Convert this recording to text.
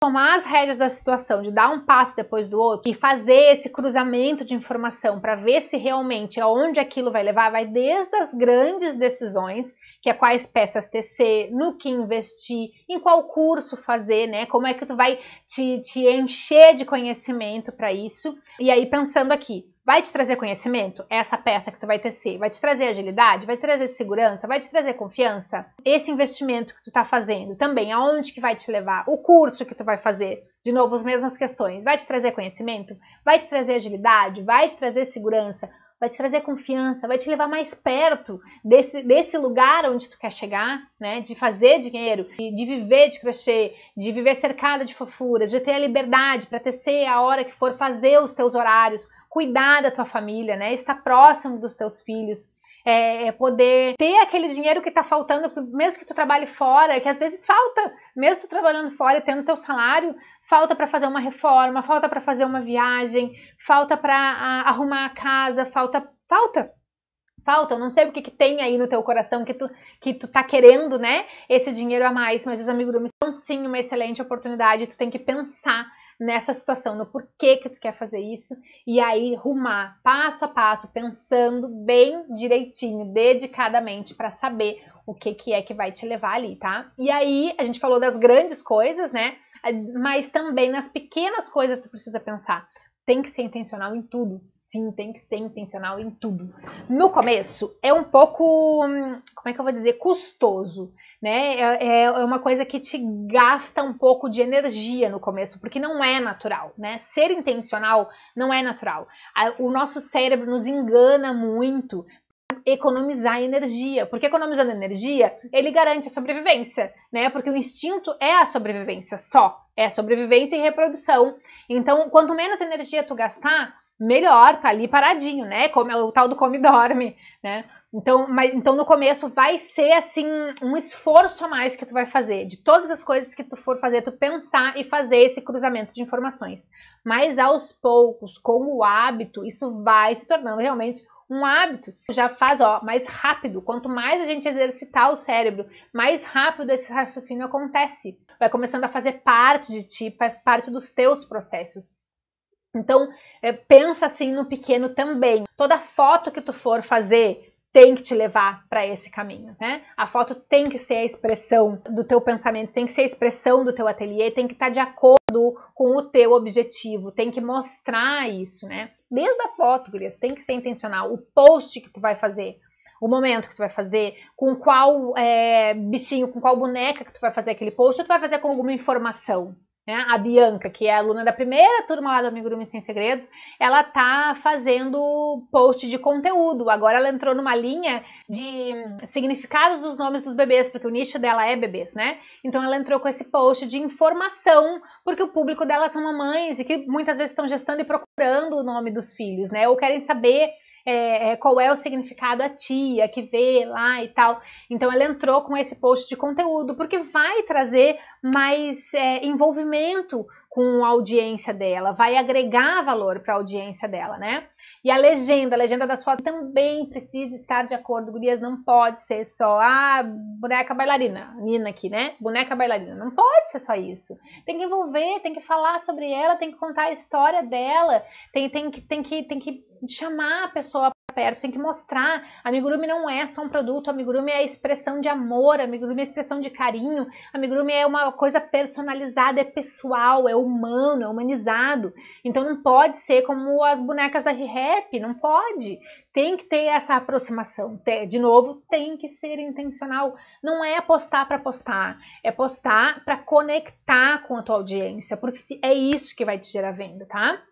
tomar as rédeas da situação, de dar um passo depois do outro e fazer esse cruzamento de informação para ver se realmente aonde aquilo vai levar, vai desde as grandes decisões, que é quais peças tecer, no que investir, em qual curso fazer, né? Como é que tu vai te, te encher de conhecimento para isso. E aí pensando aqui, Vai te trazer conhecimento? É essa peça que tu vai tecer. Vai te trazer agilidade? Vai te trazer segurança? Vai te trazer confiança? Esse investimento que tu tá fazendo também, aonde que vai te levar? O curso que tu vai fazer? De novo, as mesmas questões. Vai te trazer conhecimento? Vai te trazer agilidade? Vai te trazer segurança? Vai te trazer confiança? Vai te levar mais perto desse, desse lugar onde tu quer chegar, né? De fazer dinheiro, de viver de crochê, de viver cercada de fofuras, de ter a liberdade para tecer a hora que for, fazer os teus horários, cuidar da tua família, né? Estar próximo dos teus filhos. É, é poder ter aquele dinheiro que está faltando, mesmo que tu trabalhe fora, que às vezes falta, mesmo tu trabalhando fora e tendo teu salário, falta para fazer uma reforma, falta para fazer uma viagem, falta para arrumar a casa, falta, falta, falta. Eu não sei o que, que tem aí no teu coração que tu que tu tá querendo, né? Esse dinheiro a mais, mas os amigurumis são sim uma excelente oportunidade. Tu tem que pensar nessa situação, no porquê que tu quer fazer isso, e aí rumar passo a passo, pensando bem direitinho, dedicadamente, para saber o que, que é que vai te levar ali, tá? E aí, a gente falou das grandes coisas, né? Mas também nas pequenas coisas tu precisa pensar tem que ser intencional em tudo. Sim, tem que ser intencional em tudo. No começo, é um pouco, hum, como é que eu vou dizer, custoso, né? É, é, é uma coisa que te gasta um pouco de energia no começo, porque não é natural, né? Ser intencional não é natural. O nosso cérebro nos engana muito economizar energia, porque economizando energia, ele garante a sobrevivência, né? Porque o instinto é a sobrevivência só, é sobrevivência e reprodução. Então, quanto menos energia tu gastar, melhor, tá ali paradinho, né? Como é o tal do come e dorme, né? Então, mas, então no começo vai ser assim um esforço a mais que tu vai fazer. De todas as coisas que tu for fazer, tu pensar e fazer esse cruzamento de informações. Mas aos poucos, com o hábito, isso vai se tornando realmente um hábito já faz ó, mais rápido. Quanto mais a gente exercitar o cérebro, mais rápido esse raciocínio acontece. Vai começando a fazer parte de ti, faz parte dos teus processos. Então, é, pensa assim no pequeno também. Toda foto que tu for fazer tem que te levar para esse caminho, né? A foto tem que ser a expressão do teu pensamento, tem que ser a expressão do teu ateliê, tem que estar tá de acordo com o teu objetivo, tem que mostrar isso, né? Desde a foto, tem que ser intencional. O post que tu vai fazer, o momento que tu vai fazer, com qual é, bichinho, com qual boneca que tu vai fazer aquele post, ou tu vai fazer com alguma informação, né? A Bianca, que é aluna da primeira turma lá do Amigurumi Sem Segredos, ela tá fazendo post de conteúdo. Agora ela entrou numa linha de significados dos nomes dos bebês, porque o nicho dela é bebês, né? Então ela entrou com esse post de informação, porque o público dela são mamães e que muitas vezes estão gestando e procurando o nome dos filhos, né? Ou querem saber é, é, qual é o significado a tia que vê lá e tal. Então ela entrou com esse post de conteúdo, porque vai trazer mais é, envolvimento com a audiência dela, vai agregar valor para a audiência dela, né? E a legenda, a legenda da sua também precisa estar de acordo, gurias, não pode ser só a ah, boneca bailarina, Nina aqui, né? Boneca bailarina, não pode ser só isso. Tem que envolver, tem que falar sobre ela, tem que contar a história dela, tem, tem, tem, que, tem que, tem que chamar a pessoa perto, tem que mostrar. Amigurumi não é só um produto, amigurumi é expressão de amor, amigurumi é expressão de carinho, amigurumi é uma coisa personalizada, é pessoal, é humano, é humanizado. Então não pode ser como as bonecas da rap, não pode. Tem que ter essa aproximação. De novo, tem que ser intencional. Não é postar para postar, é postar para conectar com a tua audiência, porque é isso que vai te gerar venda, tá?